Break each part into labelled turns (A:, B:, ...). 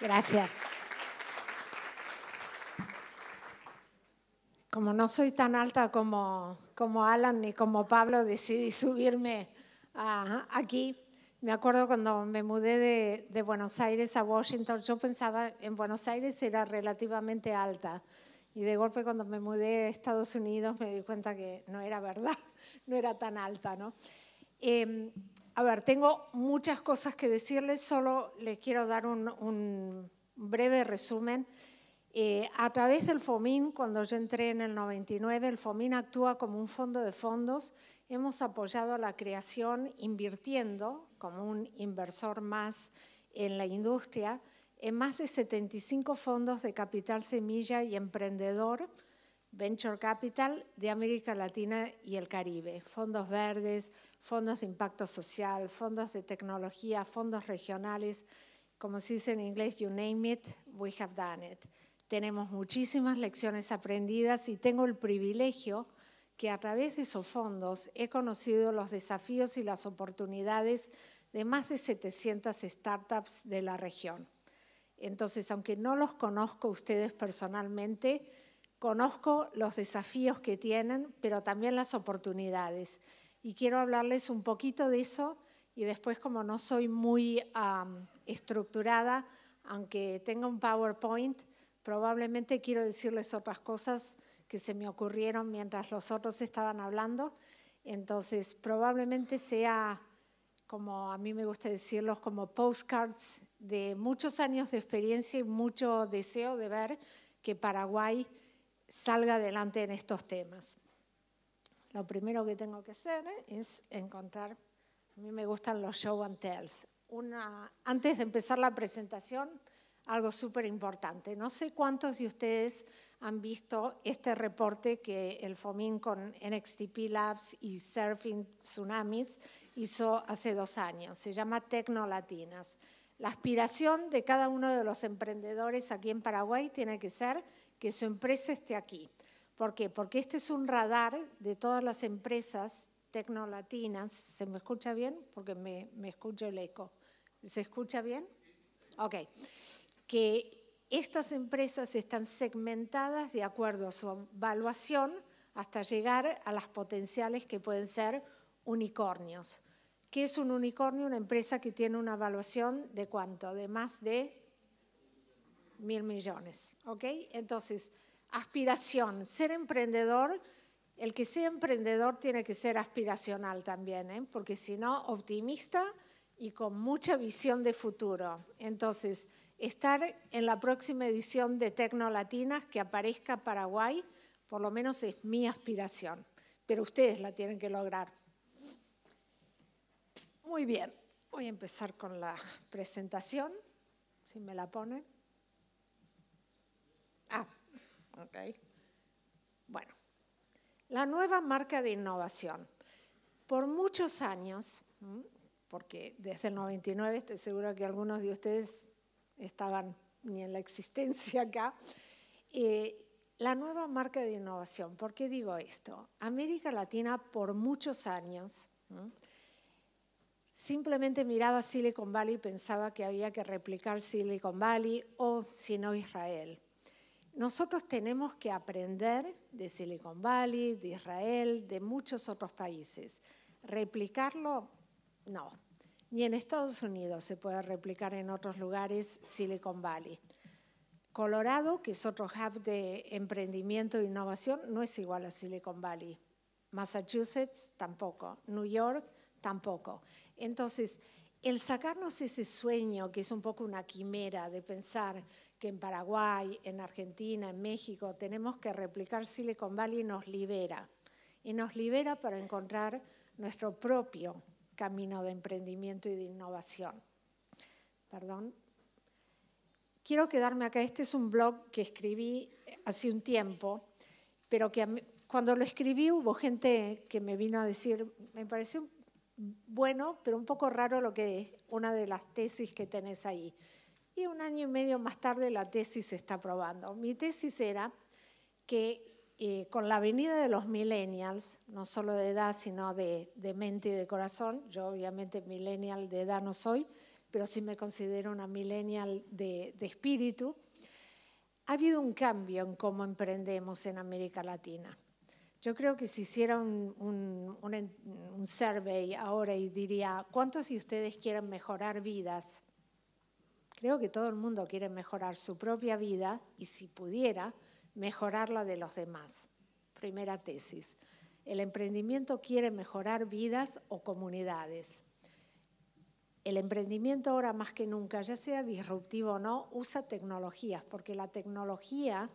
A: Gracias. Como no soy tan alta como, como Alan ni como Pablo, decidí subirme a, aquí. Me acuerdo cuando me mudé de, Buenos Aires a Washington, yo pensaba en Buenos Aires era relativamente alta. Y de golpe cuando me mudé a Estados Unidos me di cuenta que no era verdad, no era tan alta. ¿no? Em, a ver, tengo muchas cosas que decirles, solo les quiero dar un, breve resumen. Eh, a través del FOMIN, cuando yo entré en el 99, el FOMIN actúa como un fondo de fondos. Hemos apoyado la creación invirtiendo, como un inversor más en la industria, en más de 75 fondos de capital semilla y emprendedor Venture Capital de América Latina y el Caribe, fondos verdes, fondos de impacto social, fondos de tecnología, fondos regionales, como se dice en inglés, you name it, we have done it. Tenemos muchísimas lecciones aprendidas y tengo el privilegio que a través de esos fondos he conocido los desafíos y las oportunidades de más de 700 startups de la región. Entonces, aunque no los conozco ustedes personalmente, Conozco los desafíos que tienen, pero también las oportunidades. Y quiero hablarles un poquito de eso y después, como no soy muy estructurada, aunque tenga un PowerPoint, probablemente quiero decirles otras cosas que se me ocurrieron mientras los otros estaban hablando. Entonces, probablemente sea, como a mí me gusta decirlos, como postcards de muchos años de experiencia y mucho deseo de ver que Paraguay salga adelante en estos temas. Lo primero que tengo que hacer es encontrar, a mí me gustan los show and tells. antes de empezar la presentación, algo súper importante. No sé cuántos de ustedes han visto este reporte que el FOMIN con NXTP Labs y Surfing Tsunamis hizo hace dos años. Se llama Tecnolatinas. La aspiración de cada uno de los emprendedores aquí en Paraguay tiene que ser que su empresa esté aquí. ¿Por qué? Porque este es un radar de todas las empresas tecnolatinas. ¿Se me escucha bien? Porque me, me escucho el eco. ¿Se escucha bien? Ok. Que estas empresas están segmentadas de acuerdo a su evaluación hasta llegar a las potenciales que pueden ser unicornios. ¿Qué es un unicornio? Una empresa que tiene una evaluación de cuánto? De más de mil millones, ¿ok? Entonces, aspiración, ser emprendedor, el que sea emprendedor tiene que ser aspiracional también, ¿eh? porque si no, optimista y con mucha visión de futuro. Entonces, estar en la próxima edición de Tecnolatinas, que aparezca Paraguay, por lo menos es mi aspiración, pero ustedes la tienen que lograr. Muy bien, voy a empezar con la presentación, si me la ponen. Ah, Bueno, la nueva marca de innovación. Por muchos años, porque desde el 99 estoy segura que algunos de ustedes estaban ni en la existencia acá, eh, la nueva marca de innovación. ¿Por qué digo esto? América Latina por muchos años simplemente miraba Silicon Valley y pensaba que había que replicar Silicon Valley o si no Israel. Nosotros tenemos que aprender de Silicon Valley, de Israel, de muchos otros países. Replicarlo, no. Ni en Estados Unidos se puede replicar en otros lugares Silicon Valley. Colorado, que es otro hub de emprendimiento e innovación, no es igual a Silicon Valley. Massachusetts tampoco. New York tampoco. Entonces, el sacarnos ese sueño, que es un poco una quimera de pensar que en Paraguay, en Argentina, en México, tenemos que replicar Silicon Valley nos libera. Y nos libera para encontrar nuestro propio camino de emprendimiento y de innovación. Perdón. Quiero quedarme acá. Este es un blog que escribí hace un tiempo, pero que cuando lo escribí hubo gente que me vino a decir, me pareció bueno, pero un poco raro lo que es una de las tesis que tenés ahí y un año y medio más tarde la tesis se está aprobando. Mi tesis era que eh, con la venida de los millennials, no solo de edad, sino de, mente y de corazón, yo obviamente millennial de edad no soy, pero sí me considero una millennial de, espíritu, ha habido un cambio en cómo emprendemos en América Latina. Yo creo que si hiciera un, un survey ahora y diría, ¿cuántos de ustedes quieren mejorar vidas? Creo que todo el mundo quiere mejorar su propia vida y si pudiera, mejorar la de los demás. Primera tesis. El emprendimiento quiere mejorar vidas o comunidades. El emprendimiento ahora más que nunca, ya sea disruptivo o no, usa tecnologías, porque la tecnología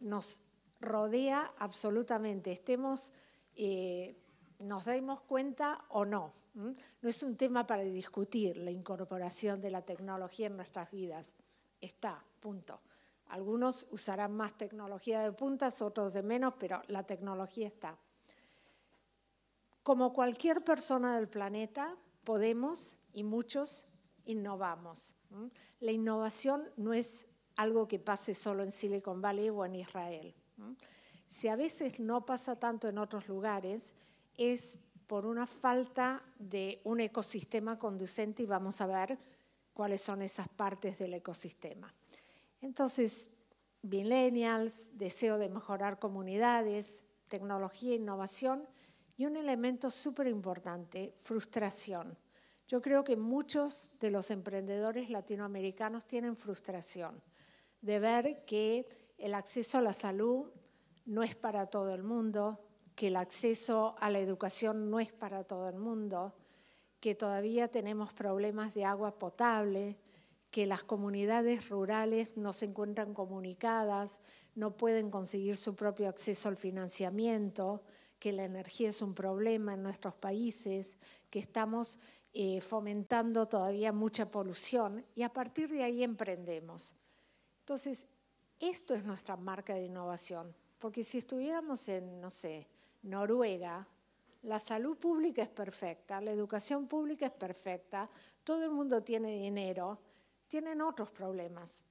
A: nos rodea absolutamente. Estemos eh, nos damos cuenta o no. No es un tema para discutir la incorporación de la tecnología en nuestras vidas. Está, punto. Algunos usarán más tecnología de puntas, otros de menos, pero la tecnología está. Como cualquier persona del planeta, podemos y muchos innovamos. La innovación no es algo que pase solo en Silicon Valley o en Israel. Si a veces no pasa tanto en otros lugares, es por una falta de un ecosistema conducente y vamos a ver cuáles son esas partes del ecosistema. Entonces, millennials, deseo de mejorar comunidades, tecnología innovación y un elemento súper importante, frustración. Yo creo que muchos de los emprendedores latinoamericanos tienen frustración de ver que el acceso a la salud no es para todo el mundo, que el acceso a la educación no es para todo el mundo, que todavía tenemos problemas de agua potable, que las comunidades rurales no se encuentran comunicadas, no pueden conseguir su propio acceso al financiamiento, que la energía es un problema en nuestros países, que estamos eh, fomentando todavía mucha polución y a partir de ahí emprendemos. Entonces, esto es nuestra marca de innovación, porque si estuviéramos en, no sé, Noruega, la salud pública es perfecta, la educación pública es perfecta, todo el mundo tiene dinero, tienen otros problemas.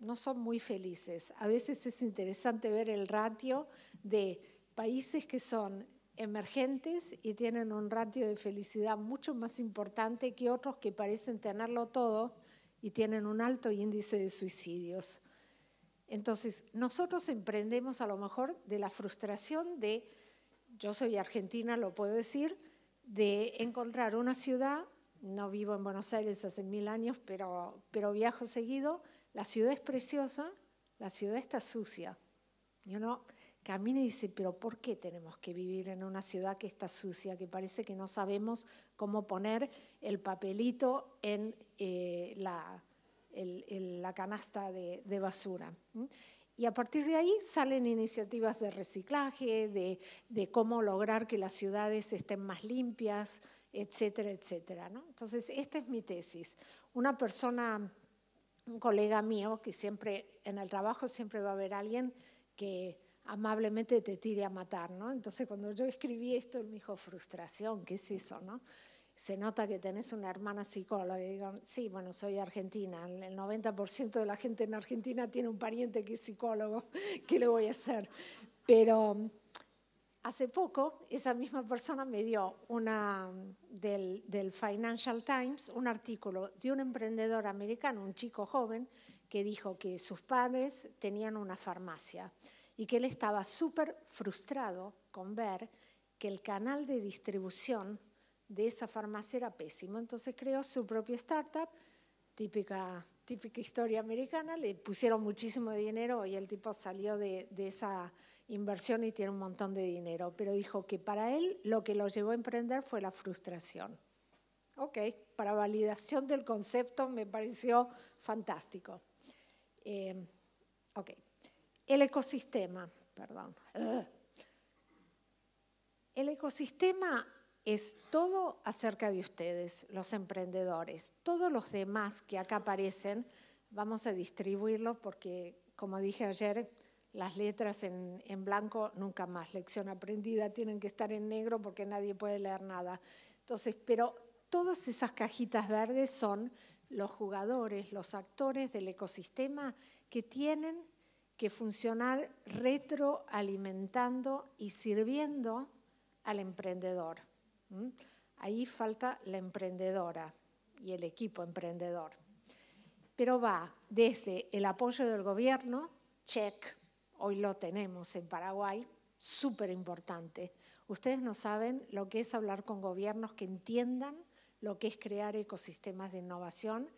A: No son muy felices. A veces es interesante ver el ratio de países que son emergentes y tienen un ratio de felicidad mucho más importante que otros que parecen tenerlo todo y tienen un alto índice de suicidios. Entonces, nosotros emprendemos a lo mejor de la frustración de yo soy argentina, lo puedo decir, de encontrar una ciudad, no vivo en Buenos Aires hace mil años, pero, pero viajo seguido, la ciudad es preciosa, la ciudad está sucia. Y uno camina y dice, pero ¿por qué tenemos que vivir en una ciudad que está sucia, que parece que no sabemos cómo poner el papelito en eh, la, la, canasta de, basura? ¿Mm? Y a partir de ahí salen iniciativas de reciclaje, de, cómo lograr que las ciudades estén más limpias, etcétera, etcétera. ¿no? Entonces, esta es mi tesis. Una persona, un colega mío, que siempre en el trabajo siempre va a haber alguien que amablemente te tire a matar, ¿no? Entonces, cuando yo escribí esto, él me dijo, frustración, ¿qué es eso, no? se nota que tenés una hermana psicóloga. Y sí, bueno, soy argentina. El 90% de la gente en Argentina tiene un pariente que es psicólogo. ¿Qué le voy a hacer? Pero hace poco esa misma persona me dio una, del, del Financial Times un artículo de un emprendedor americano, un chico joven, que dijo que sus padres tenían una farmacia y que él estaba súper frustrado con ver que el canal de distribución de esa farmacia era pésimo. Entonces creó su propia startup, típica, típica historia americana, le pusieron muchísimo dinero y el tipo salió de, esa inversión y tiene un montón de dinero, pero dijo que para él lo que lo llevó a emprender fue la frustración. Ok, para validación del concepto me pareció fantástico. Eh, ok, el ecosistema, perdón. El ecosistema es todo acerca de ustedes, los emprendedores. Todos los demás que acá aparecen, vamos a distribuirlos porque, como dije ayer, las letras en, en, blanco nunca más, lección aprendida, tienen que estar en negro porque nadie puede leer nada. Entonces, pero todas esas cajitas verdes son los jugadores, los actores del ecosistema que tienen que funcionar retroalimentando y sirviendo al emprendedor. Ahí falta la emprendedora y el equipo emprendedor. Pero va desde el apoyo del gobierno, check, hoy lo tenemos en Paraguay, súper importante. Ustedes no saben lo que es hablar con gobiernos que entiendan lo que es crear ecosistemas de innovación,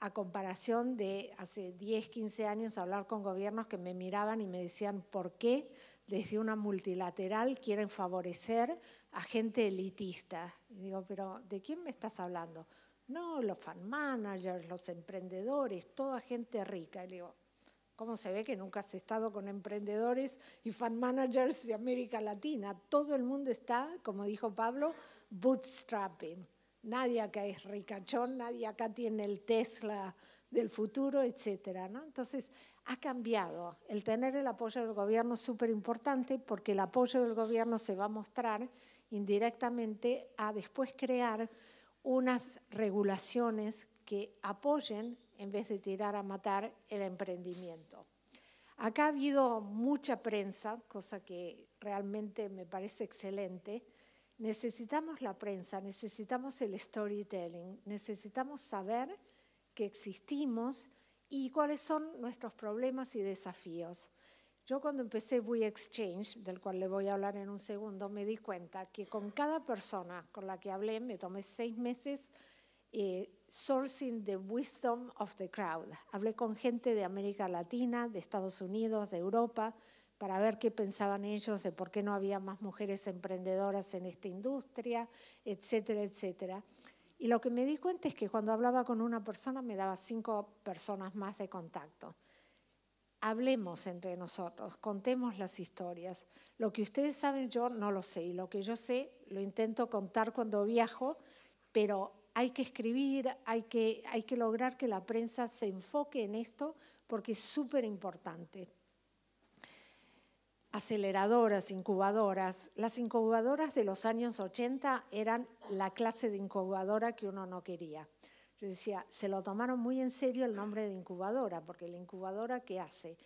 A: a comparación de hace 10, 15 años hablar con gobiernos que me miraban y me decían, ¿por qué desde una multilateral quieren favorecer a gente elitista. Y digo, pero ¿de quién me estás hablando? No, los fan managers, los emprendedores, toda gente rica. Y digo, ¿cómo se ve que nunca has estado con emprendedores y fan managers de América Latina? Todo el mundo está, como dijo Pablo, bootstrapping. Nadie acá es ricachón, nadie acá tiene el Tesla del futuro, etcétera, ¿no? Entonces, ha cambiado. El tener el apoyo del gobierno es súper importante porque el apoyo del gobierno se va a mostrar indirectamente a después crear unas regulaciones que apoyen en vez de tirar a matar el emprendimiento. Acá ha habido mucha prensa, cosa que realmente me parece excelente. Necesitamos la prensa, necesitamos el storytelling, necesitamos saber que existimos, y cuáles son nuestros problemas y desafíos. Yo cuando empecé We Exchange, del cual le voy a hablar en un segundo, me di cuenta que con cada persona con la que hablé, me tomé seis meses eh, sourcing the wisdom of the crowd. Hablé con gente de América Latina, de Estados Unidos, de Europa, para ver qué pensaban ellos de por qué no había más mujeres emprendedoras en esta industria, etcétera, etcétera. Y lo que me di cuenta es que cuando hablaba con una persona me daba cinco personas más de contacto. Hablemos entre nosotros, contemos las historias. Lo que ustedes saben yo no lo sé y lo que yo sé lo intento contar cuando viajo, pero hay que escribir, hay que, hay que lograr que la prensa se enfoque en esto porque es súper importante aceleradoras, incubadoras. Las incubadoras de los años 80 eran la clase de incubadora que uno no quería. Yo decía, se lo tomaron muy en serio el nombre de incubadora, porque la incubadora ¿qué hace?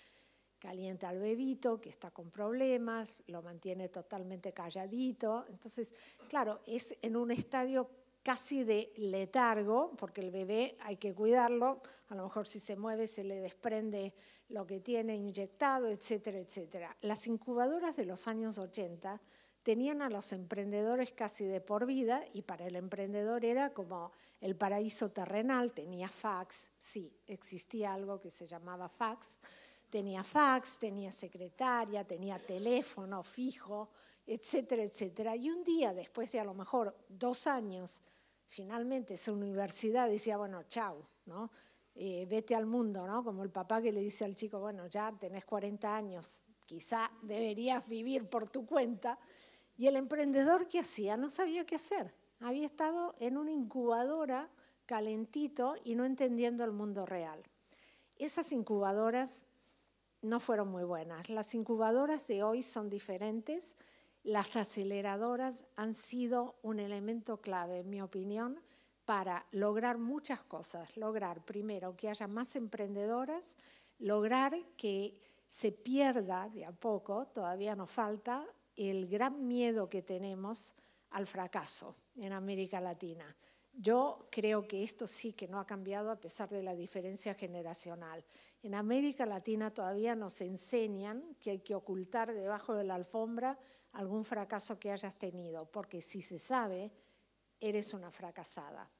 A: Calienta al bebito que está con problemas, lo mantiene totalmente calladito. Entonces, claro, es en un estadio casi de letargo, porque el bebé hay que cuidarlo, a lo mejor si se mueve se le desprende lo que tiene inyectado, etcétera, etcétera. Las incubadoras de los años 80 tenían a los emprendedores casi de por vida y para el emprendedor era como el paraíso terrenal, tenía fax, sí, existía algo que se llamaba fax, tenía fax, tenía secretaria, tenía teléfono fijo, etcétera, etcétera. Y un día, después de a lo mejor dos años, finalmente su universidad decía, bueno, chao, ¿no? Eh, vete al mundo, ¿no? Como el papá que le dice al chico, bueno, ya tenés 40 años, quizá deberías vivir por tu cuenta. Y el emprendedor, que hacía? No sabía qué hacer. Había estado en una incubadora calentito y no entendiendo el mundo real. Esas incubadoras no fueron muy buenas. Las incubadoras de hoy son diferentes. Las aceleradoras han sido un elemento clave, en mi opinión, para lograr muchas cosas. Lograr, primero, que haya más emprendedoras, lograr que se pierda de a poco, todavía nos falta, el gran miedo que tenemos al fracaso en América Latina. Yo creo que esto sí que no ha cambiado a pesar de la diferencia generacional. En América Latina todavía nos enseñan que hay que ocultar debajo de la alfombra algún fracaso que hayas tenido, porque si se sabe, eres una fracasada.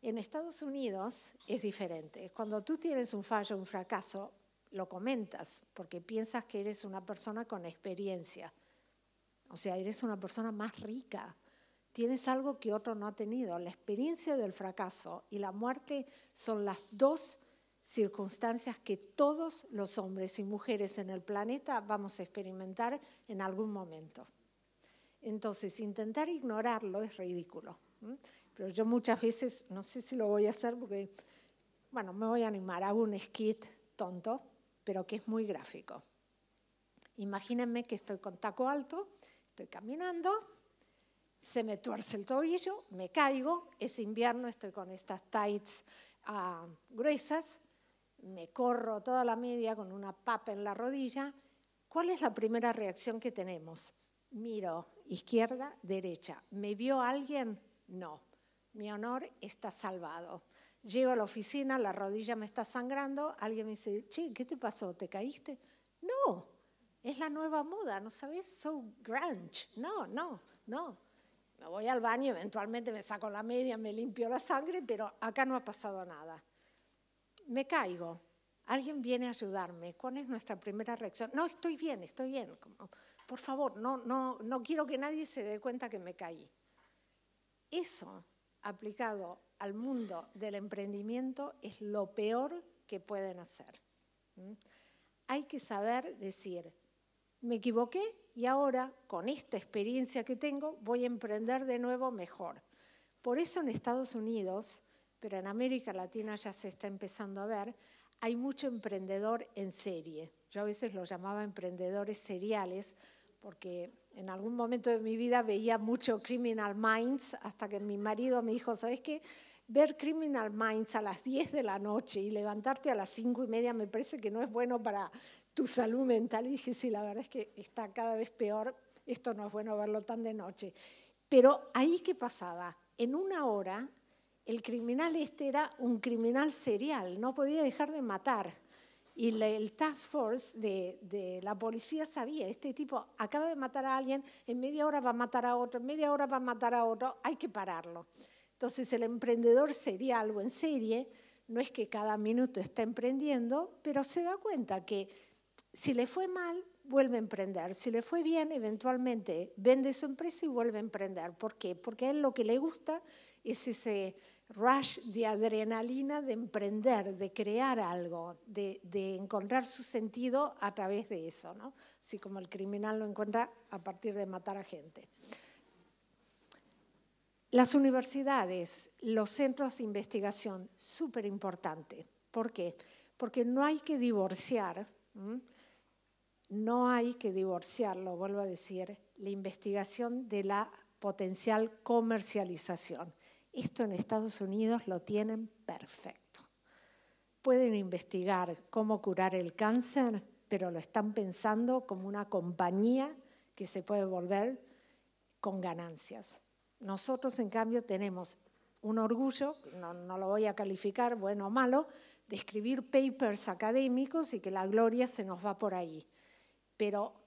A: En Estados Unidos es diferente. Cuando tú tienes un fallo, un fracaso, lo comentas porque piensas que eres una persona con experiencia. O sea, eres una persona más rica. Tienes algo que otro no ha tenido. La experiencia del fracaso y la muerte son las dos circunstancias que todos los hombres y mujeres en el planeta vamos a experimentar en algún momento. Entonces, intentar ignorarlo es ridículo. Pero yo muchas veces, no sé si lo voy a hacer porque, bueno, me voy a animar, hago un skit tonto, pero que es muy gráfico. Imagínense que estoy con taco alto, estoy caminando, se me tuerce el tobillo, me caigo, es invierno, estoy con estas tights ah, gruesas, me corro toda la media con una papa en la rodilla. ¿Cuál es la primera reacción que tenemos? miro izquierda, derecha. ¿Me vio alguien? No. Mi honor está salvado. Llego a la oficina, la rodilla me está sangrando, alguien me dice, ¿qué te pasó? ¿Te caíste? No, es la nueva moda, ¿no sabes? So grunge. No, no, no. Me voy al baño, eventualmente me saco la media, me limpio la sangre, pero acá no ha pasado nada. Me caigo, alguien viene a ayudarme. ¿Cuál es nuestra primera reacción? No, estoy bien, estoy bien. Como, por favor, no, no, no quiero que nadie se dé cuenta que me caí. Eso aplicado al mundo del emprendimiento es lo peor que pueden hacer. Hay que saber decir, me equivoqué y ahora, con esta experiencia que tengo, voy a emprender de nuevo mejor. Por eso en Estados Unidos, pero en América Latina ya se está empezando a ver, hay mucho emprendedor en serie. Yo a veces los llamaba emprendedores seriales porque en algún momento de mi vida veía mucho Criminal Minds hasta que mi marido me dijo, ¿sabes qué? Ver Criminal Minds a las 10 de la noche y levantarte a las 5 y media me parece que no es bueno para tu salud mental. Y dije, sí, la verdad es que está cada vez peor, esto no es bueno verlo tan de noche. Pero ahí qué pasaba, en una hora el criminal este era un criminal serial, no podía dejar de matar. Y el task force de, de, la policía sabía, este tipo acaba de matar a alguien, en media hora va a matar a otro, en media hora va a matar a otro, hay que pararlo. Entonces el emprendedor sería algo en serie, no es que cada minuto está emprendiendo, pero se da cuenta que si le fue mal, vuelve a emprender. Si le fue bien, eventualmente vende su empresa y vuelve a emprender. ¿Por qué? Porque a él lo que le gusta es ese rush de adrenalina de emprender, de crear algo, de, encontrar su sentido a través de eso, ¿no? Así como el criminal lo encuentra a partir de matar a gente. Las universidades, los centros de investigación, súper importante. ¿Por qué? Porque no hay que divorciar, no hay que divorciarlo, vuelvo a decir, la investigación de la potencial comercialización. Esto en Estados Unidos lo tienen perfecto. Pueden investigar cómo curar el cáncer, pero lo están pensando como una compañía que se puede volver con ganancias. Nosotros, en cambio, tenemos un orgullo, no, lo voy a calificar bueno o malo, de escribir papers académicos y que la gloria se nos va por ahí. Pero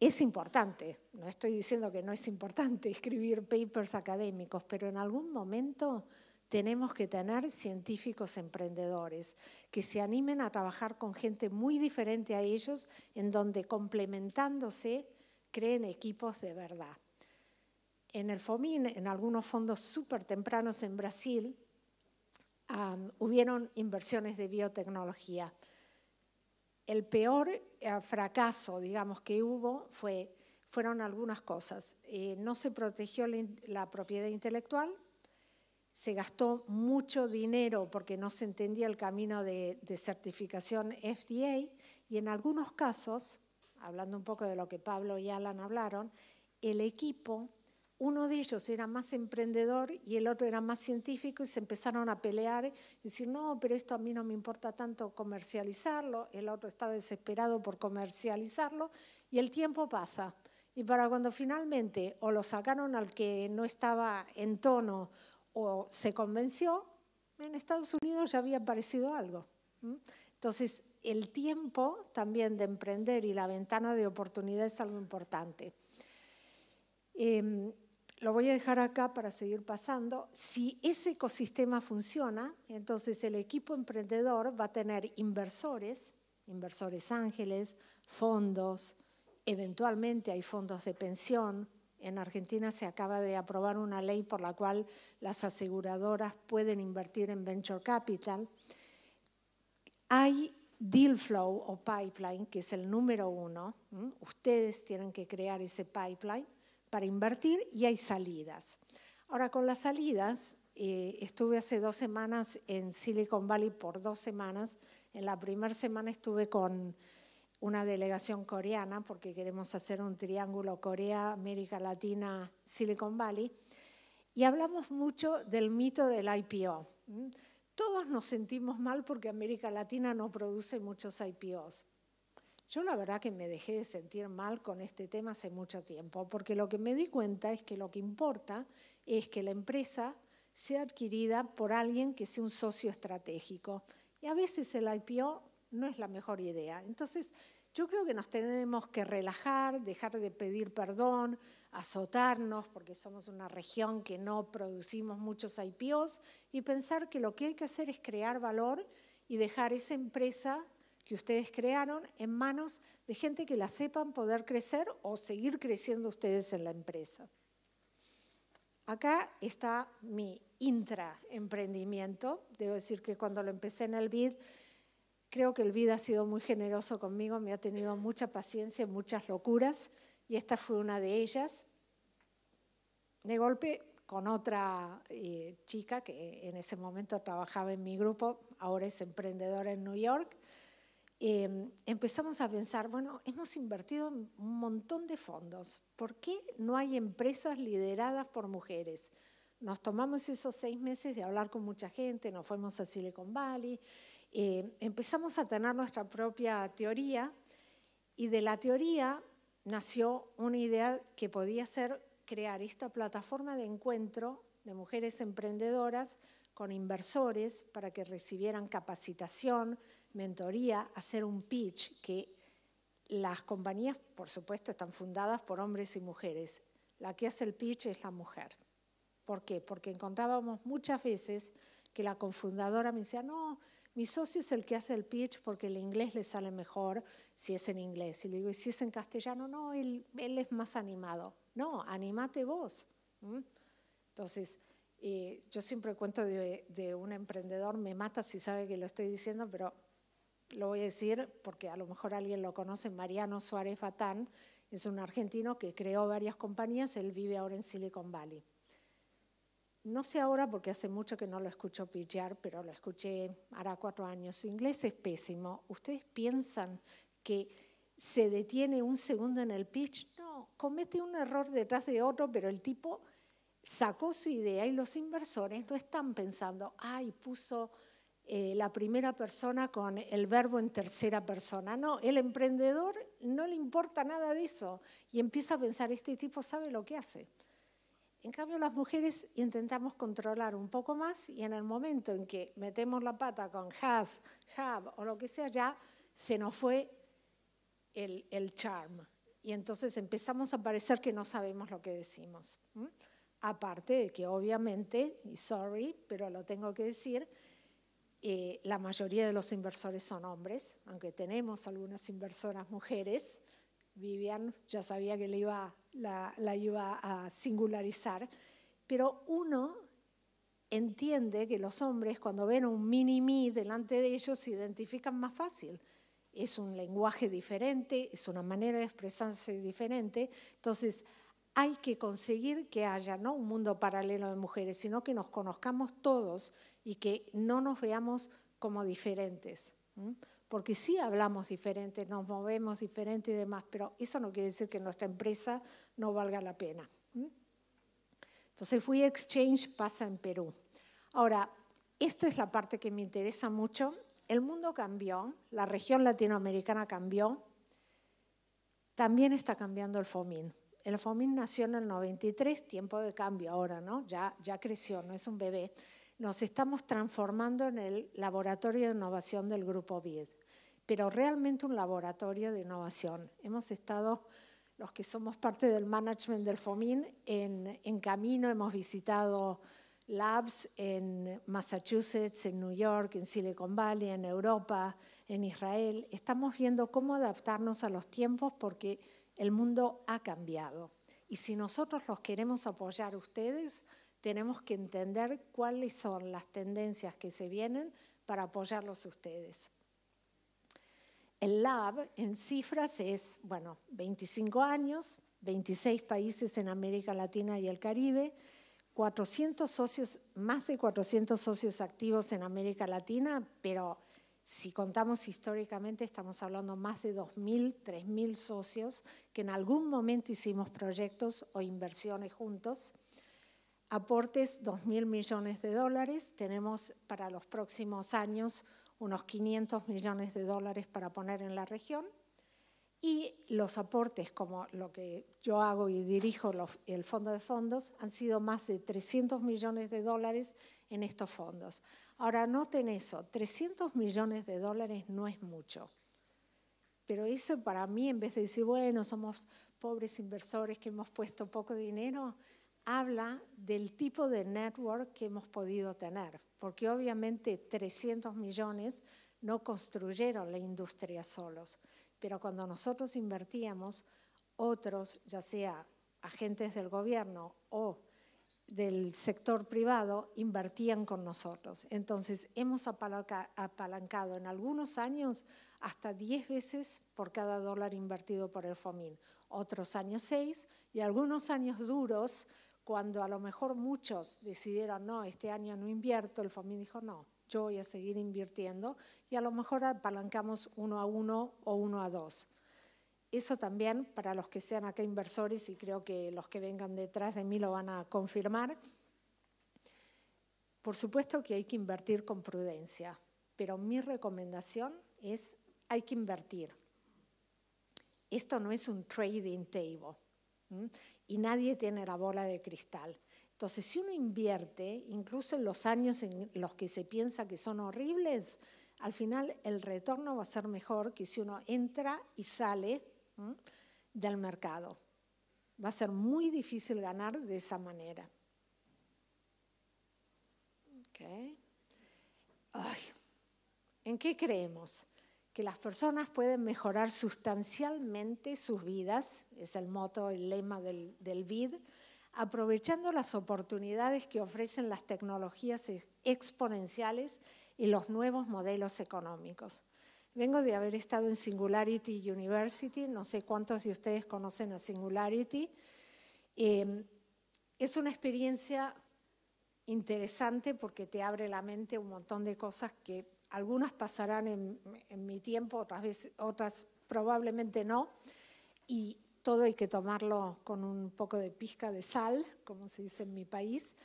A: es importante, no estoy diciendo que no es importante escribir papers académicos, pero en algún momento tenemos que tener científicos emprendedores que se animen a trabajar con gente muy diferente a ellos, en donde complementándose creen equipos de verdad. En el FOMIN, en algunos fondos súper tempranos en Brasil, hubieron inversiones de biotecnología el peor eh, fracaso, digamos, que hubo fue, fueron algunas cosas. Eh, no se protegió la, propiedad intelectual, se gastó mucho dinero porque no se entendía el camino de, de certificación FDA y en algunos casos, hablando un poco de lo que Pablo y Alan hablaron, el equipo uno de ellos era más emprendedor y el otro era más científico y se empezaron a pelear y decir, no, pero esto a mí no me importa tanto comercializarlo, el otro estaba desesperado por comercializarlo y el tiempo pasa. Y para cuando finalmente o lo sacaron al que no estaba en tono o se convenció, en Estados Unidos ya había aparecido algo. Entonces, el tiempo también de emprender y la ventana de oportunidad es algo importante. Em, lo voy a dejar acá para seguir pasando. Si ese ecosistema funciona, entonces el equipo emprendedor va a tener inversores, inversores ángeles, fondos, eventualmente hay fondos de pensión. En Argentina se acaba de aprobar una ley por la cual las aseguradoras pueden invertir en venture capital. Hay deal flow o pipeline, que es el número uno. Ustedes tienen que crear ese pipeline para invertir y hay salidas. Ahora, con las salidas, eh, estuve hace dos semanas en Silicon Valley por dos semanas. En la primera semana estuve con una delegación coreana porque queremos hacer un triángulo Corea, América Latina, Silicon Valley. Y hablamos mucho del mito del IPO. ¿Mm? Todos nos sentimos mal porque América Latina no produce muchos IPOs. Yo la verdad que me dejé de sentir mal con este tema hace mucho tiempo, porque lo que me di cuenta es que lo que importa es que la empresa sea adquirida por alguien que sea un socio estratégico. Y a veces el IPO no es la mejor idea. Entonces, yo creo que nos tenemos que relajar, dejar de pedir perdón, azotarnos, porque somos una región que no producimos muchos IPOs, y pensar que lo que hay que hacer es crear valor y dejar esa empresa que ustedes crearon en manos de gente que la sepan poder crecer o seguir creciendo ustedes en la empresa. Acá está mi intraemprendimiento. Debo decir que cuando lo empecé en el BID, creo que el BID ha sido muy generoso conmigo, me ha tenido mucha paciencia y muchas locuras, y esta fue una de ellas. De golpe, con otra eh, chica que en ese momento trabajaba en mi grupo, ahora es emprendedora en New York, Em, empezamos a pensar, bueno, hemos invertido un montón de fondos, ¿por qué no hay empresas lideradas por mujeres? Nos tomamos esos seis meses de hablar con mucha gente, nos fuimos a Silicon Valley, em, empezamos a tener nuestra propia teoría y de la teoría nació una idea que podía ser crear esta plataforma de encuentro de mujeres emprendedoras con inversores para que recibieran capacitación, mentoría, hacer un pitch que las compañías, por supuesto, están fundadas por hombres y mujeres. La que hace el pitch es la mujer. ¿Por qué? Porque encontrábamos muchas veces que la confundadora me decía, no, mi socio es el que hace el pitch porque el inglés le sale mejor si es en inglés. Y le digo, ¿y si es en castellano? No, él, es más animado. No, animate vos. ¿Mm? Entonces, eh, yo siempre cuento de un emprendedor, me mata si sabe que lo estoy diciendo, pero lo voy a decir porque a lo mejor alguien lo conoce, Mariano Suárez Batán, es un argentino que creó varias compañías, él vive ahora en Silicon Valley. No sé ahora porque hace mucho que no lo escucho pillar, pero lo escuché hará cuatro años. Su inglés es pésimo. ¿Ustedes piensan que se detiene un segundo en el pitch? No, comete un error detrás de otro, pero el tipo sacó su idea y los inversores no están pensando, ay, puso eh, la primera persona con el verbo en tercera persona. No, el emprendedor no le importa nada de eso y empieza a pensar, este tipo sabe lo que hace. En cambio, las mujeres intentamos controlar un poco más y en el momento en que metemos la pata con has, have o lo que sea, ya se nos fue el, el charm. Y entonces empezamos a parecer que no sabemos lo que decimos. Aparte de que obviamente, y sorry, pero lo tengo que decir, eh, la mayoría de los inversores son hombres, aunque tenemos algunas inversoras mujeres. Vivian ya sabía que le iba, la, iba a singularizar, pero uno entiende que los hombres cuando ven un mini mi delante de ellos se identifican más fácil. Es un lenguaje diferente, es una manera de expresarse diferente. Entonces, hay que conseguir que haya no un mundo paralelo de mujeres, sino que nos conozcamos todos y que no nos veamos como diferentes. Porque sí hablamos diferente, nos movemos diferente y demás, pero eso no quiere decir que nuestra empresa no valga la pena. Entonces, fui Exchange pasa en Perú. Ahora, esta es la parte que me interesa mucho. El mundo cambió, la región latinoamericana cambió, también está cambiando el FOMIN. El FOMIN nació en el 93, tiempo de cambio ahora, ¿no? Ya, ya creció, no es un bebé nos estamos transformando en el laboratorio de innovación del Grupo BID, pero realmente un laboratorio de innovación. Hemos estado, los que somos parte del management del FOMIN, en, camino, hemos visitado labs en Massachusetts, en New York, en Silicon Valley, en Europa, en Israel. Estamos viendo cómo adaptarnos a los tiempos porque el mundo ha cambiado. Y si nosotros los queremos apoyar ustedes, tenemos que entender cuáles son las tendencias que se vienen para apoyarlos ustedes. El lab en cifras es, bueno, 25 años, 26 países en América Latina y el Caribe, 400 socios, más de 400 socios activos en América Latina, pero si contamos históricamente estamos hablando más de 2.000, 3.000 socios que en algún momento hicimos proyectos o inversiones juntos aportes 2.000 millones de dólares, tenemos para los próximos años unos 500 millones de dólares para poner en la región y los aportes como lo que yo hago y dirijo el fondo de fondos han sido más de 300 millones de dólares en estos fondos. Ahora noten eso, 300 millones de dólares no es mucho. Pero eso para mí, en vez de decir, bueno, somos pobres inversores que hemos puesto poco dinero, habla del tipo de network que hemos podido tener, porque obviamente 300 millones no construyeron la industria solos, pero cuando nosotros invertíamos, otros, ya sea agentes del gobierno o del sector privado, invertían con nosotros. Entonces, hemos apalancado en algunos años hasta 10 veces por cada dólar invertido por el FOMIN, otros años 6 y algunos años duros cuando a lo mejor muchos decidieron, no, este año no invierto, el FOMI dijo, no, yo voy a seguir invirtiendo y a lo mejor apalancamos uno a uno o uno a dos. Eso también para los que sean acá inversores y creo que los que vengan detrás de mí lo van a confirmar. Por supuesto que hay que invertir con prudencia, pero mi recomendación es hay que invertir. Esto no es un trading table y nadie tiene la bola de cristal. Entonces, si uno invierte, incluso en los años en los que se piensa que son horribles, al final el retorno va a ser mejor que si uno entra y sale del mercado. Va a ser muy difícil ganar de esa manera. Okay. ¿En qué creemos? las personas pueden mejorar sustancialmente sus vidas, es el moto, el lema del, del BID, aprovechando las oportunidades que ofrecen las tecnologías exponenciales y los nuevos modelos económicos. Vengo de haber estado en Singularity University, no sé cuántos de ustedes conocen a Singularity. Em, es una experiencia interesante porque te abre la mente un montón de cosas que algunas pasarán en, mi tiempo, otras, otras probablemente no, y todo hay que tomarlo con un poco de pizca de sal, como se dice en mi país,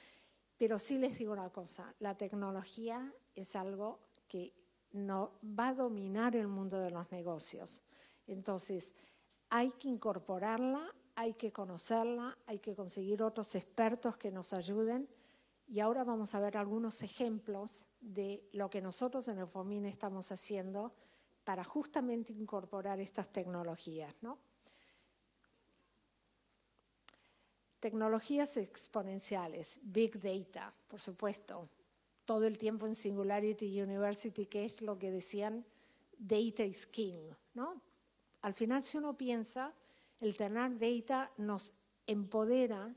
A: pero sí les digo una cosa, la tecnología es algo que no va a dominar el mundo de los negocios. Entonces, hay que incorporarla, hay que conocerla, hay que conseguir otros expertos que nos ayuden. Y ahora vamos a ver algunos ejemplos de lo que nosotros en el estamos haciendo para justamente incorporar estas tecnologías. ¿no? Tecnologías exponenciales, Big Data, por supuesto, todo el tiempo en Singularity University, que es lo que decían, data is king. ¿no? Al final, si uno piensa, el tener data nos empodera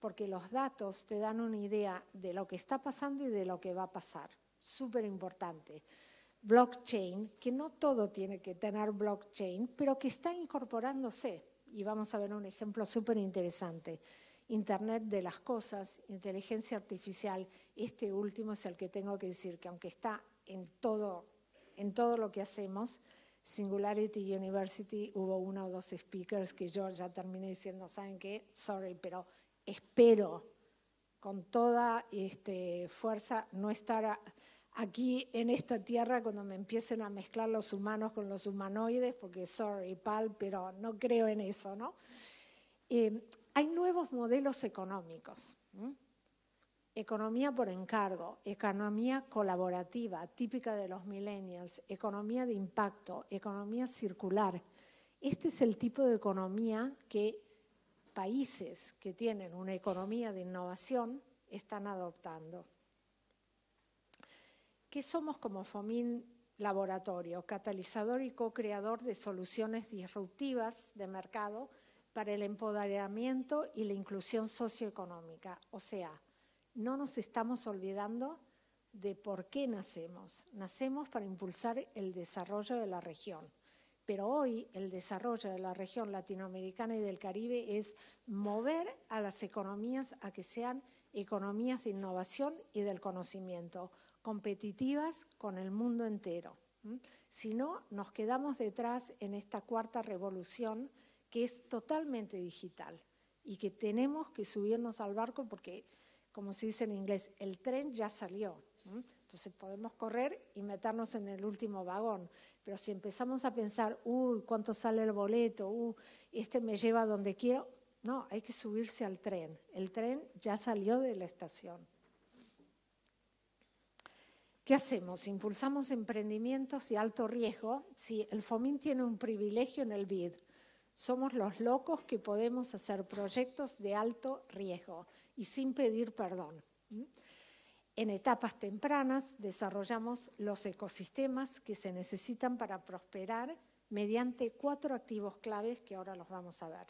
A: porque los datos te dan una idea de lo que está pasando y de lo que va a pasar. Súper importante. Blockchain, que no todo tiene que tener blockchain, pero que está incorporándose. Y vamos a ver un ejemplo súper interesante. Internet de las cosas, inteligencia artificial, este último es el que tengo que decir, que aunque está en todo, en todo lo que hacemos, Singularity University hubo uno o dos speakers que yo ya terminé diciendo, ¿saben qué? Sorry, pero espero con toda este, fuerza no estar aquí en esta tierra cuando me empiecen a mezclar los humanos con los humanoides, porque sorry, pal, pero no creo en eso, ¿no? Eh, hay nuevos modelos económicos. Economía por encargo, economía colaborativa, típica de los millennials, economía de impacto, economía circular. Este es el tipo de economía que países que tienen una economía de innovación están adoptando. ¿Qué somos como FOMIN Laboratorio? Catalizador y co-creador de soluciones disruptivas de mercado para el empoderamiento y la inclusión socioeconómica. O sea, no nos estamos olvidando de por qué nacemos. Nacemos para impulsar el desarrollo de la región pero hoy el desarrollo de la región latinoamericana y del Caribe es mover a las economías a que sean economías de innovación y del conocimiento, competitivas con el mundo entero. Si no, nos quedamos detrás en esta cuarta revolución que es totalmente digital y que tenemos que subirnos al barco porque, como se dice en inglés, el tren ya salió, entonces podemos correr y meternos en el último vagón. Pero si empezamos a pensar, uy, ¿cuánto sale el boleto? Uy, uh, este me lleva a donde quiero. No, hay que subirse al tren. El tren ya salió de la estación. ¿Qué hacemos? Impulsamos emprendimientos de alto riesgo. Si el FOMIN tiene un privilegio en el BID, somos los locos que podemos hacer proyectos de alto riesgo y sin pedir perdón. En etapas tempranas desarrollamos los ecosistemas que se necesitan para prosperar mediante cuatro activos claves que ahora los vamos a ver.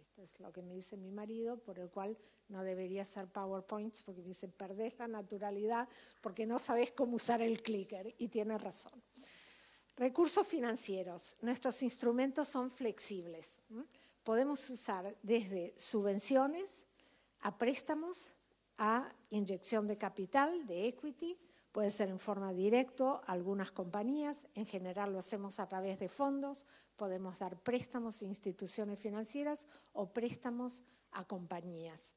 A: Esto es lo que me dice mi marido, por el cual no debería ser PowerPoints, porque me dice, perdés la naturalidad porque no sabes cómo usar el clicker, y tiene razón. Recursos financieros. Nuestros instrumentos son flexibles. Podemos usar desde subvenciones a préstamos a inyección de capital, de equity, puede ser en forma directa algunas compañías, en general lo hacemos a través de fondos, podemos dar préstamos a instituciones financieras o préstamos a compañías.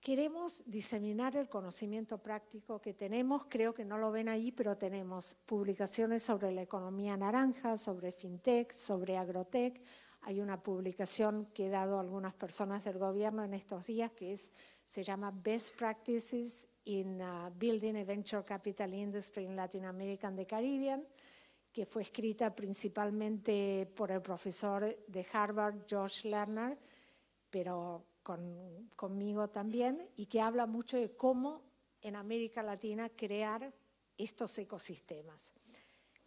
A: Queremos diseminar el conocimiento práctico que tenemos, creo que no lo ven ahí, pero tenemos publicaciones sobre la economía naranja, sobre fintech, sobre agrotech. Hay una publicación que he dado a algunas personas del gobierno en estos días que es se llama Best Practices in uh, Building a Venture Capital Industry in Latin America and the Caribbean, que fue escrita principalmente por el profesor de Harvard, George Lerner, pero conmigo también, y que habla mucho de cómo en América Latina crear estos ecosistemas.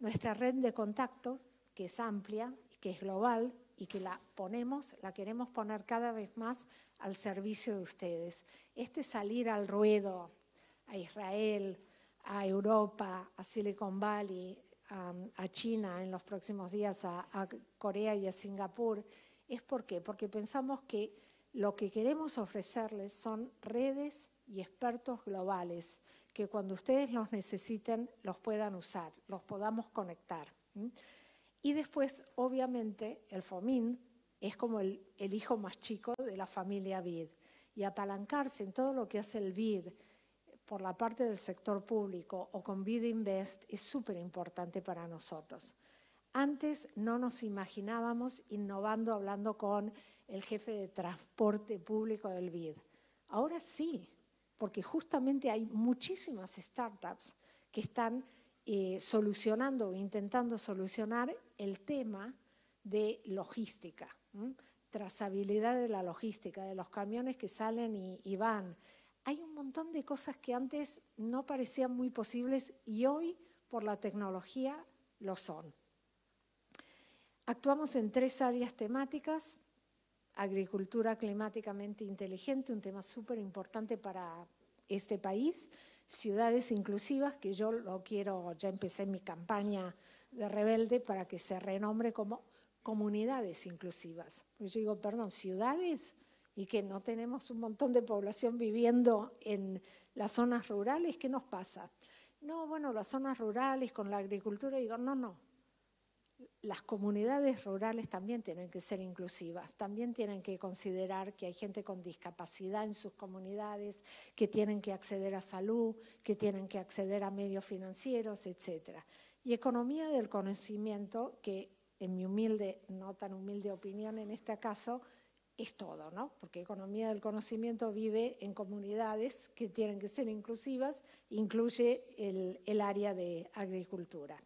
A: Nuestra red de contactos, que es amplia, y que es global, y que la ponemos, la queremos poner cada vez más al servicio de ustedes. Este salir al ruedo a Israel, a Europa, a Silicon Valley, a, China en los próximos días, a, Corea y a Singapur, es por qué? porque pensamos que lo que queremos ofrecerles son redes y expertos globales que cuando ustedes los necesiten los puedan usar, los podamos conectar. Y después, obviamente, el FOMIN es como el, hijo más chico de la familia BID. Y apalancarse en todo lo que hace el BID por la parte del sector público o con BID Invest es súper importante para nosotros. Antes no nos imaginábamos innovando hablando con el jefe de transporte público del BID. Ahora sí, porque justamente hay muchísimas startups que están eh, solucionando o intentando solucionar el tema de logística, trazabilidad de la logística, de los camiones que salen y, y van. Hay un montón de cosas que antes no parecían muy posibles y hoy por la tecnología lo son. Actuamos en tres áreas temáticas, agricultura climáticamente inteligente, un tema súper importante para este país, ciudades inclusivas, que yo lo quiero, ya empecé mi campaña de rebelde para que se renombre como comunidades inclusivas. pues yo digo, perdón, ciudades y que no tenemos un montón de población viviendo en las zonas rurales, ¿qué nos pasa? No, bueno, las zonas rurales con la agricultura, digo, no, no, las comunidades rurales también tienen que ser inclusivas, también tienen que considerar que hay gente con discapacidad en sus comunidades, que tienen que acceder a salud, que tienen que acceder a medios financieros, etc. Y economía del conocimiento, que en mi humilde, no tan humilde opinión en este caso, es todo, ¿no? Porque economía del conocimiento vive en comunidades que tienen que ser inclusivas, incluye el área de agricultura.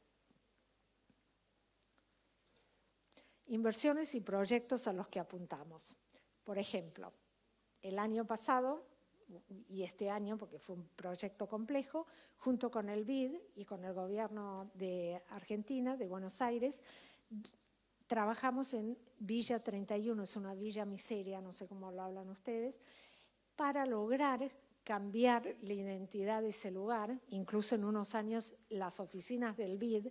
A: inversiones y proyectos a los que apuntamos. Por ejemplo, el año pasado y este año, porque fue un proyecto complejo, junto con el BID y con el gobierno de Argentina, de Buenos Aires, trabajamos en Villa 31, es una villa miseria, no sé cómo lo hablan ustedes, para lograr cambiar la identidad de ese lugar, incluso en unos años las oficinas del BID,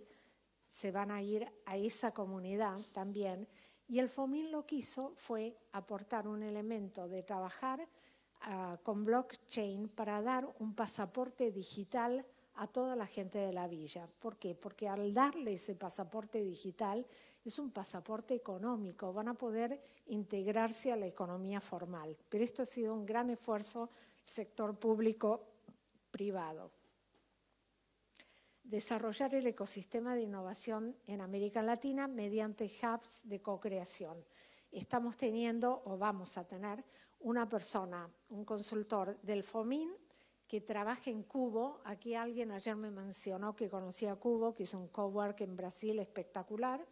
A: se van a ir a esa comunidad también. Y el FOMIN lo que hizo fue aportar un elemento de trabajar ah, con blockchain para dar un pasaporte digital a toda la gente de la villa. ¿Por qué? Porque al darle ese pasaporte digital es un pasaporte económico, van a poder integrarse a la economía formal. Pero esto ha sido un gran esfuerzo sector público-privado desarrollar el ecosistema de innovación en América Latina mediante hubs de co-creación. Estamos teniendo o vamos a tener una persona, un consultor del FOMIN que trabaja en Cubo. Aquí alguien ayer me mencionó que conocía Cubo, que es un cowork en Brasil espectacular.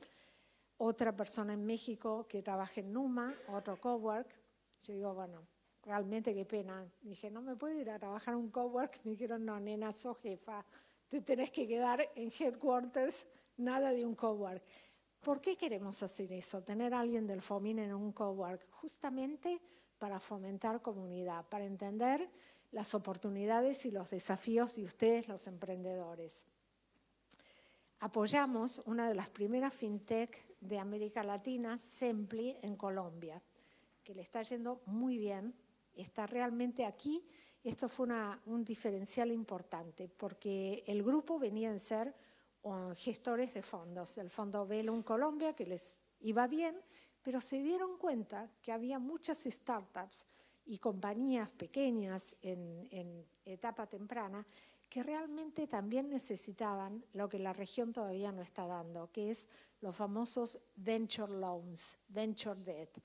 A: Otra persona en México que trabaja en Numa, otro cowork. Yo digo, bueno, realmente qué pena. Dije, no me puedo ir a trabajar en un cowork. Me dijeron, no, nena, soy jefa te tenés que quedar en headquarters, nada de un cowork. ¿Por qué queremos hacer eso? Tener a alguien del FOMIN en un cowork, justamente para fomentar comunidad, para entender las oportunidades y los desafíos de ustedes, los emprendedores. Apoyamos una de las primeras fintech de América Latina, Sempli, en Colombia, que le está yendo muy bien, está realmente aquí esto fue una, un diferencial importante porque el grupo venía a ser gestores de fondos, el Fondo en Colombia, que les iba bien, pero se dieron cuenta que había muchas startups y compañías pequeñas en, en etapa temprana que realmente también necesitaban lo que la región todavía no está dando, que es los famosos venture loans, venture debt,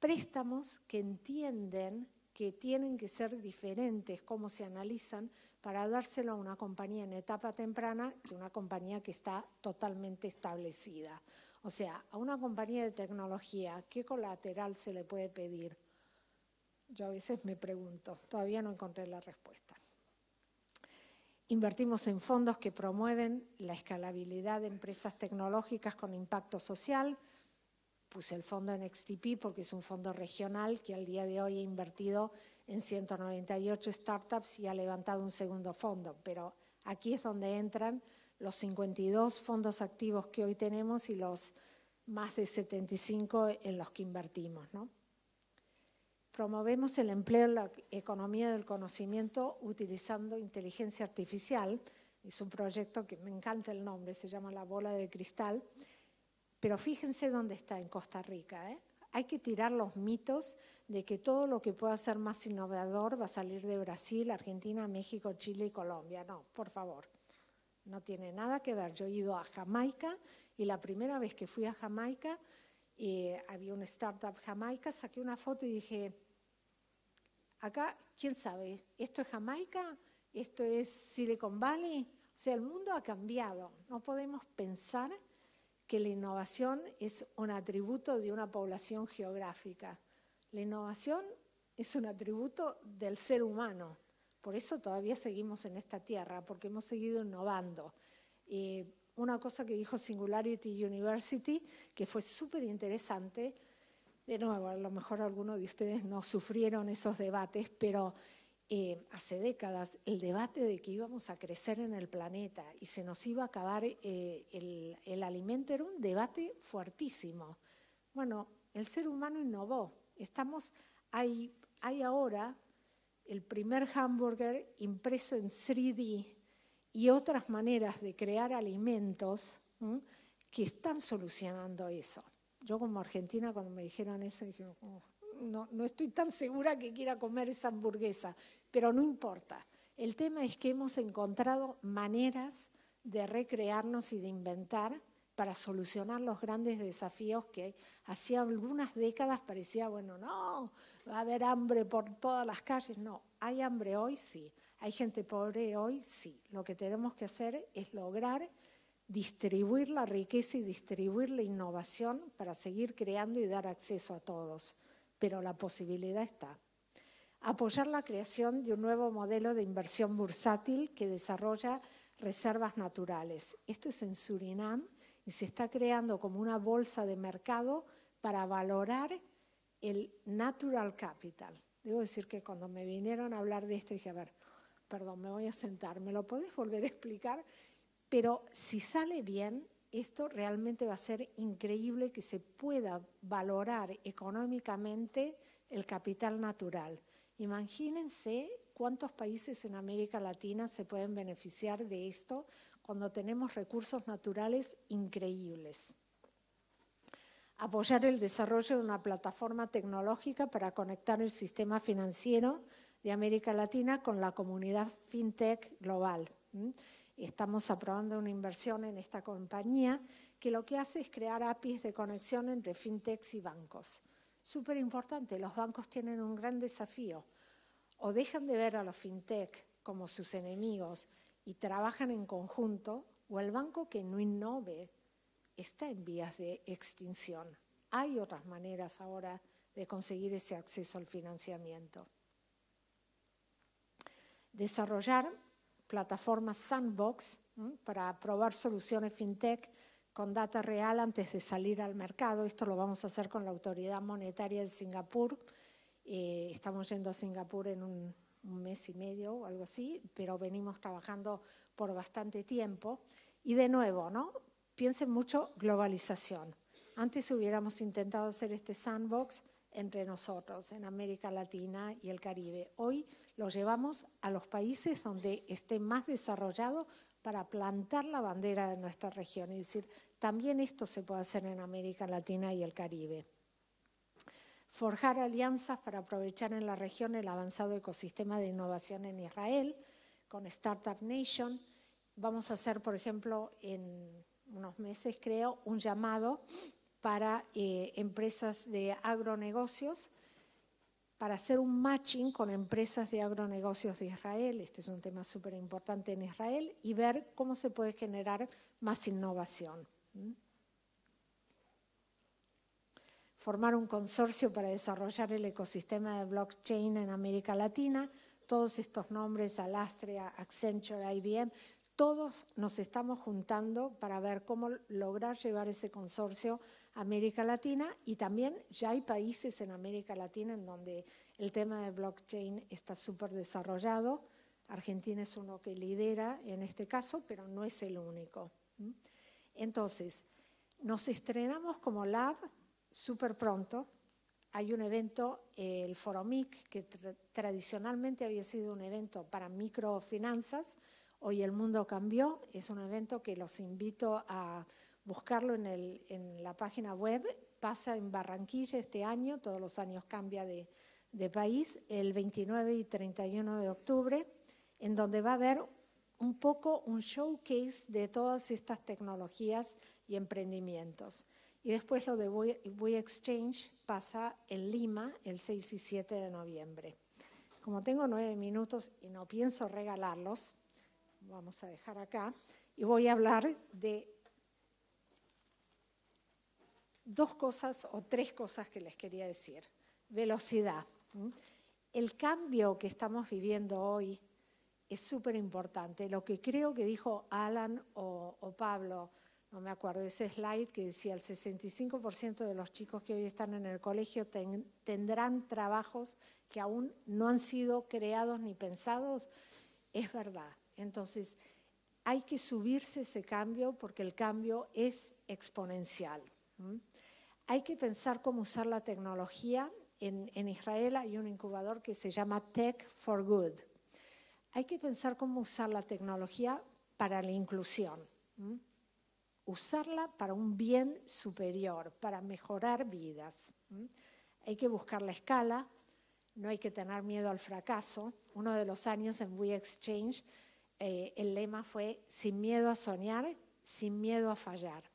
A: préstamos que entienden que tienen que ser diferentes, cómo se analizan, para dárselo a una compañía en etapa temprana que una compañía que está totalmente establecida. O sea, a una compañía de tecnología, ¿qué colateral se le puede pedir? Yo a veces me pregunto, todavía no encontré la respuesta. Invertimos en fondos que promueven la escalabilidad de empresas tecnológicas con impacto social, puse el fondo en XTP porque es un fondo regional que al día de hoy ha invertido en 198 startups y ha levantado un segundo fondo, pero aquí es donde entran los 52 fondos activos que hoy tenemos y los más de 75 en los que invertimos. Promovemos el empleo en la economía del conocimiento utilizando inteligencia artificial. Es un proyecto que me encanta el nombre, se llama La Bola de Cristal pero fíjense dónde está en Costa Rica. ¿eh? Hay que tirar los mitos de que todo lo que pueda ser más innovador va a salir de Brasil, Argentina, México, Chile y Colombia. No, por favor. No tiene nada que ver. Yo he ido a Jamaica y la primera vez que fui a Jamaica eh, había una startup jamaica, saqué una foto y dije, acá, ¿quién sabe? ¿Esto es Jamaica? ¿Esto es Silicon Valley? O sea, el mundo ha cambiado. No podemos pensar que la innovación es un atributo de una población geográfica. La innovación es un atributo del ser humano. Por eso todavía seguimos en esta tierra, porque hemos seguido innovando. Eh, una cosa que dijo Singularity University, que fue súper interesante, de nuevo, a lo mejor algunos de ustedes no sufrieron esos debates, pero eh, hace décadas el debate de que íbamos a crecer en el planeta y se nos iba a acabar eh, el, alimento era un debate fuertísimo. Bueno, el ser humano innovó. Estamos, hay, ahora el primer hamburger impreso en 3D y otras maneras de crear alimentos que están solucionando eso. Yo como argentina cuando me dijeron eso dije, oh, no, no estoy tan segura que quiera comer esa hamburguesa, pero no importa. El tema es que hemos encontrado maneras de recrearnos y de inventar para solucionar los grandes desafíos que hacía algunas décadas parecía, bueno, no, va a haber hambre por todas las calles. No, hay hambre hoy, sí. Hay gente pobre hoy, sí. Lo que tenemos que hacer es lograr distribuir la riqueza y distribuir la innovación para seguir creando y dar acceso a todos pero la posibilidad está. Apoyar la creación de un nuevo modelo de inversión bursátil que desarrolla reservas naturales. Esto es en Surinam y se está creando como una bolsa de mercado para valorar el natural capital. Debo decir que cuando me vinieron a hablar de esto dije, a ver, perdón, me voy a sentar, ¿me lo podés volver a explicar? Pero si sale bien, esto realmente va a ser increíble que se pueda valorar económicamente el capital natural. Imagínense cuántos países en América Latina se pueden beneficiar de esto cuando tenemos recursos naturales increíbles. Apoyar el desarrollo de una plataforma tecnológica para conectar el sistema financiero de América Latina con la comunidad FinTech global. Estamos aprobando una inversión en esta compañía que lo que hace es crear APIs de conexión entre fintechs y bancos. Súper importante, los bancos tienen un gran desafío. O dejan de ver a los fintech como sus enemigos y trabajan en conjunto, o el banco que no innove está en vías de extinción. Hay otras maneras ahora de conseguir ese acceso al financiamiento. Desarrollar plataforma Sandbox para probar soluciones fintech con data real antes de salir al mercado. Esto lo vamos a hacer con la Autoridad Monetaria de Singapur. Eh, estamos yendo a Singapur en un, mes y medio o algo así, pero venimos trabajando por bastante tiempo. Y de nuevo, ¿no? piensen mucho globalización. Antes hubiéramos intentado hacer este sandbox entre nosotros en América Latina y el Caribe. Hoy lo llevamos a los países donde esté más desarrollado para plantar la bandera de nuestra región. y decir, también esto se puede hacer en América Latina y el Caribe. Forjar alianzas para aprovechar en la región el avanzado ecosistema de innovación en Israel con Startup Nation. Vamos a hacer, por ejemplo, en unos meses, creo, un llamado para eh, empresas de agronegocios, para hacer un matching con empresas de agronegocios de Israel, este es un tema súper importante en Israel, y ver cómo se puede generar más innovación. Formar un consorcio para desarrollar el ecosistema de blockchain en América Latina, todos estos nombres, Alastria, Accenture, IBM, todos nos estamos juntando para ver cómo lograr llevar ese consorcio América Latina y también ya hay países en América Latina en donde el tema de blockchain está súper desarrollado. Argentina es uno que lidera en este caso, pero no es el único. Entonces, nos estrenamos como lab súper pronto. Hay un evento, el Foromic, que tradicionalmente había sido un evento para microfinanzas. Hoy el mundo cambió. Es un evento que los invito a buscarlo en, el, en la página web. Pasa en Barranquilla este año, todos los años cambia de, país, el 29 y 31 de octubre, en donde va a haber un poco un showcase de todas estas tecnologías y emprendimientos. Y después lo de WeExchange Exchange pasa en Lima el 6 y 7 de noviembre. Como tengo nueve minutos y no pienso regalarlos, vamos a dejar acá, y voy a hablar de dos cosas o tres cosas que les quería decir. Velocidad. El cambio que estamos viviendo hoy es súper importante. Lo que creo que dijo Alan o, Pablo, no me acuerdo, ese slide que decía el 65% de los chicos que hoy están en el colegio tendrán trabajos que aún no han sido creados ni pensados, es verdad. Entonces, hay que subirse ese cambio porque el cambio es exponencial. Hay que pensar cómo usar la tecnología. En, Israel hay un incubador que se llama Tech for Good. Hay que pensar cómo usar la tecnología para la inclusión. Usarla para un bien superior, para mejorar vidas. Hay que buscar la escala, no hay que tener miedo al fracaso. Uno de los años en We Exchange, eh, el lema fue sin miedo a soñar, sin miedo a fallar.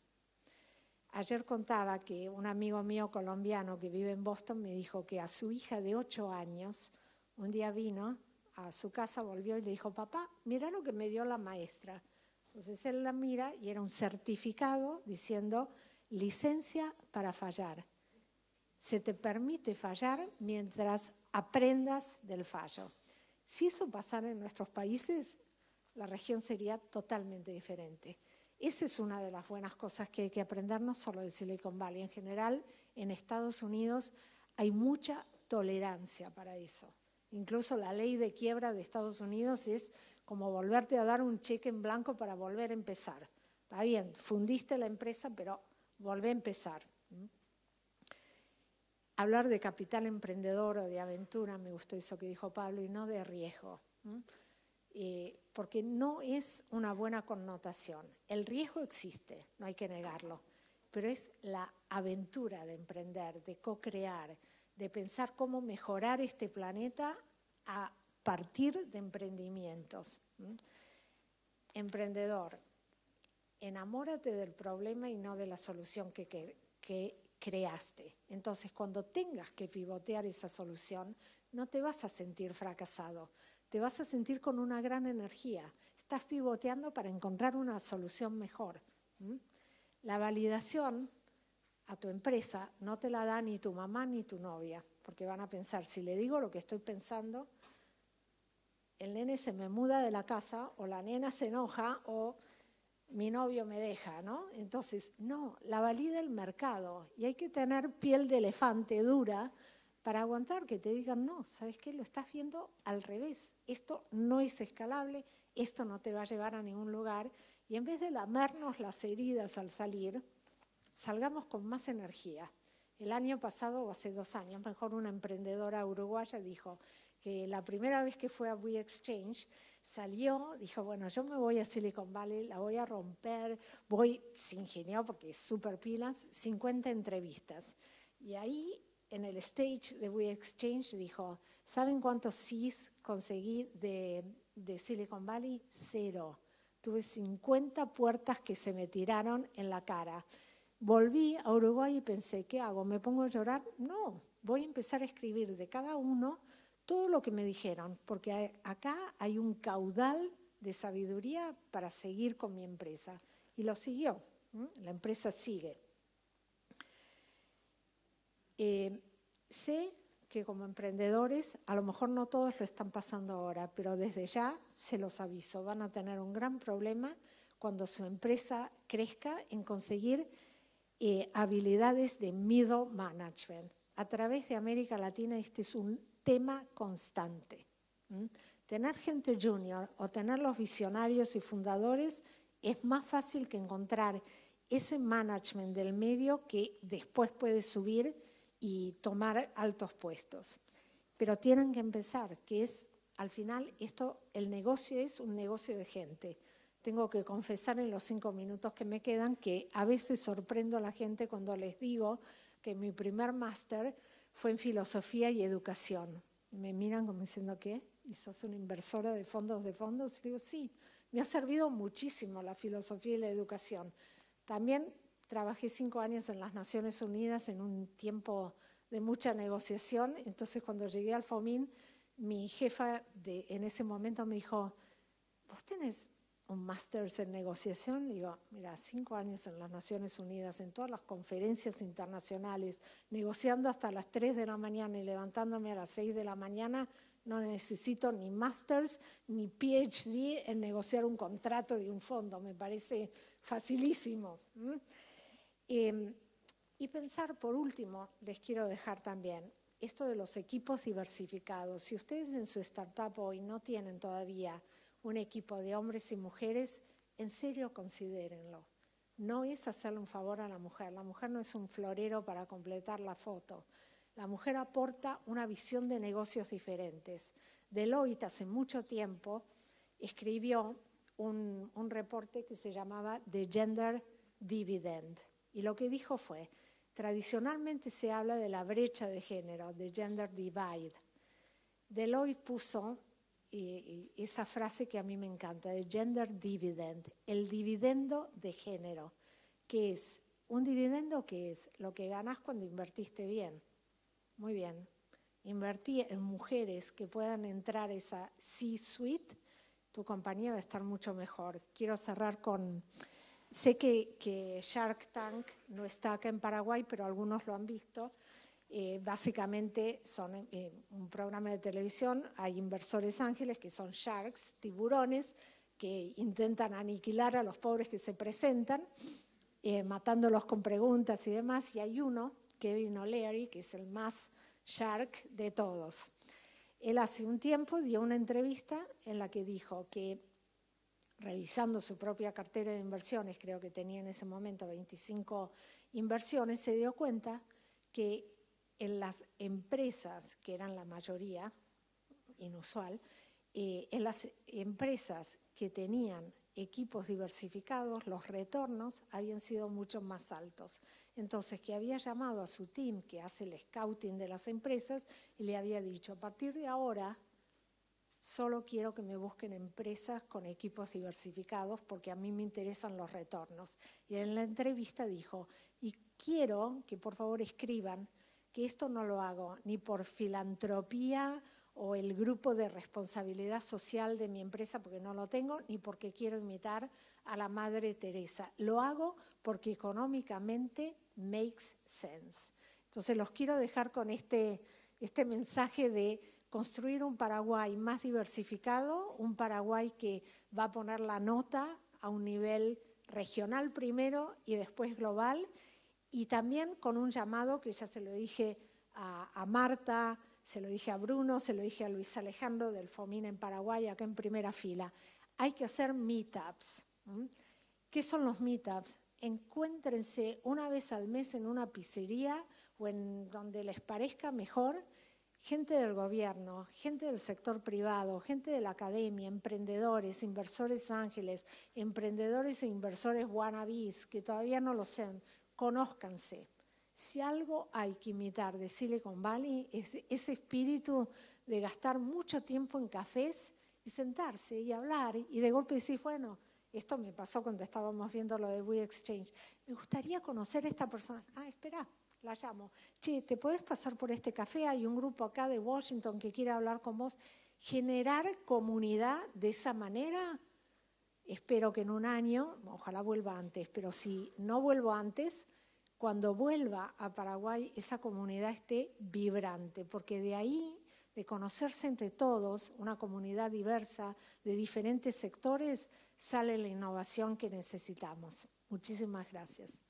A: Ayer contaba que un amigo mío colombiano que vive en Boston me dijo que a su hija de ocho años un día vino a su casa, volvió y le dijo, papá, mira lo que me dio la maestra. Entonces él la mira y era un certificado diciendo licencia para fallar. Se te permite fallar mientras aprendas del fallo. Si eso pasara en nuestros países, la región sería totalmente diferente. Esa es una de las buenas cosas que hay que aprender, no solo de Silicon Valley. En general, en Estados Unidos hay mucha tolerancia para eso. Incluso la ley de quiebra de Estados Unidos es como volverte a dar un cheque en blanco para volver a empezar. Está bien, fundiste la empresa, pero volvé a empezar. Hablar de capital emprendedor o de aventura, me gustó eso que dijo Pablo, y no de riesgo. Eh, porque no es una buena connotación. El riesgo existe, no hay que negarlo, pero es la aventura de emprender, de co-crear, de pensar cómo mejorar este planeta a partir de emprendimientos. Emprendedor, enamórate del problema y no de la solución que creaste. Entonces, cuando tengas que pivotear esa solución, no te vas a sentir fracasado, te vas a sentir con una gran energía. Estás pivoteando para encontrar una solución mejor. La validación a tu empresa no te la da ni tu mamá ni tu novia, porque van a pensar, si le digo lo que estoy pensando, el nene se me muda de la casa o la nena se enoja o mi novio me deja, ¿no? Entonces, no, la valida el mercado y hay que tener piel de elefante dura para aguantar que te digan, no, ¿sabes qué? Lo estás viendo al revés. Esto no es escalable, esto no te va a llevar a ningún lugar. Y en vez de lamernos las heridas al salir, salgamos con más energía. El año pasado, o hace dos años, mejor una emprendedora uruguaya dijo que la primera vez que fue a We Exchange salió, dijo, bueno, yo me voy a Silicon Valley, la voy a romper, voy, sin ingenió porque es súper pilas, 50 entrevistas. Y ahí en el stage de We Exchange dijo, ¿saben cuántos sís conseguí de, de Silicon Valley? Cero. Tuve 50 puertas que se me tiraron en la cara. Volví a Uruguay y pensé, ¿qué hago? ¿Me pongo a llorar? No, voy a empezar a escribir de cada uno todo lo que me dijeron, porque acá hay un caudal de sabiduría para seguir con mi empresa. Y lo siguió, la empresa sigue. Eh, sé que como emprendedores, a lo mejor no todos lo están pasando ahora, pero desde ya se los aviso, van a tener un gran problema cuando su empresa crezca en conseguir eh, habilidades de middle management. A través de América Latina este es un tema constante. Tener gente junior o tener los visionarios y fundadores es más fácil que encontrar ese management del medio que después puede subir y tomar altos puestos. Pero tienen que empezar, que es, al final, esto, el negocio es un negocio de gente. Tengo que confesar en los cinco minutos que me quedan que a veces sorprendo a la gente cuando les digo que mi primer máster fue en filosofía y educación. Me miran como diciendo, ¿qué? ¿Y sos una inversora de fondos de fondos? Y digo, sí, me ha servido muchísimo la filosofía y la educación. También trabajé cinco años en las Naciones Unidas en un tiempo de mucha negociación, entonces cuando llegué al FOMIN, mi jefa de, en ese momento me dijo, ¿vos tenés un máster en negociación? Y digo, mira, cinco años en las Naciones Unidas, en todas las conferencias internacionales, negociando hasta las 3 de la mañana y levantándome a las 6 de la mañana, no necesito ni máster ni PhD en negociar un contrato de un fondo, me parece facilísimo. Em, y pensar, por último, les quiero dejar también esto de los equipos diversificados. Si ustedes en su startup hoy no tienen todavía un equipo de hombres y mujeres, en serio considérenlo. No es hacerle un favor a la mujer. La mujer no es un florero para completar la foto. La mujer aporta una visión de negocios diferentes. Deloitte hace mucho tiempo escribió un, un reporte que se llamaba The Gender Dividend y lo que dijo fue, tradicionalmente se habla de la brecha de género, de gender divide. Deloitte puso esa frase que a mí me encanta, de gender dividend, el dividendo de género, que es un dividendo que es lo que ganás cuando invertiste bien. Muy bien. Invertí en mujeres que puedan entrar esa C-suite, tu compañía va a estar mucho mejor. Quiero cerrar con Sé que, Shark Tank no está acá en Paraguay, pero algunos lo han visto. Eh, básicamente son eh, un programa de televisión, hay inversores ángeles que son sharks, tiburones, que intentan aniquilar a los pobres que se presentan, eh, matándolos con preguntas y demás, y hay uno, Kevin O'Leary, que es el más shark de todos. Él hace un tiempo dio una entrevista en la que dijo que revisando su propia cartera de inversiones, creo que tenía en ese momento 25 inversiones, se dio cuenta que en las empresas, que eran la mayoría, inusual, eh, en las empresas que tenían equipos diversificados, los retornos habían sido mucho más altos. Entonces, que había llamado a su team que hace el scouting de las empresas y le había dicho, a partir de ahora solo quiero que me busquen empresas con equipos diversificados porque a mí me interesan los retornos. Y en la entrevista dijo, y quiero que por favor escriban que esto no lo hago ni por filantropía o el grupo de responsabilidad social de mi empresa porque no lo tengo, ni porque quiero imitar a la Madre Teresa. Lo hago porque económicamente makes sense. Entonces los quiero dejar con este, este mensaje de construir un Paraguay más diversificado, un Paraguay que va a poner la nota a un nivel regional primero y después global, y también con un llamado que ya se lo dije a, Marta, se lo dije a Bruno, se lo dije a Luis Alejandro del FOMIN en Paraguay, acá en primera fila. Hay que hacer meetups. ¿Qué son los meetups? Encuéntrense una vez al mes en una pizzería o en donde les parezca mejor gente del gobierno, gente del sector privado, gente de la academia, emprendedores, inversores ángeles, emprendedores e inversores wannabis que todavía no lo sean, conózcanse. Si algo hay que imitar de Silicon Valley es ese espíritu de gastar mucho tiempo en cafés y sentarse y hablar y de golpe decís, bueno, esto me pasó cuando estábamos viendo lo de We Exchange, me gustaría conocer a esta persona. Ah, espera, la llamo, che, ¿te puedes pasar por este café? Hay un grupo acá de Washington que quiere hablar con vos. Generar comunidad de esa manera, espero que en un año, ojalá vuelva antes, pero si no vuelvo antes, cuando vuelva a Paraguay esa comunidad esté vibrante, porque de ahí, de conocerse entre todos, una comunidad diversa de diferentes sectores, sale la innovación que necesitamos. Muchísimas gracias.